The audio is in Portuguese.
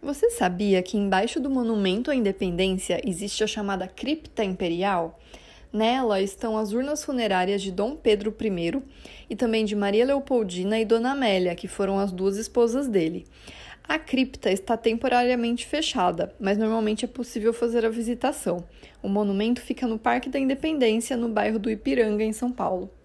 Você sabia que embaixo do Monumento à Independência existe a chamada Cripta Imperial? Nela estão as urnas funerárias de Dom Pedro I e também de Maria Leopoldina e Dona Amélia, que foram as duas esposas dele. A cripta está temporariamente fechada, mas normalmente é possível fazer a visitação. O monumento fica no Parque da Independência, no bairro do Ipiranga, em São Paulo.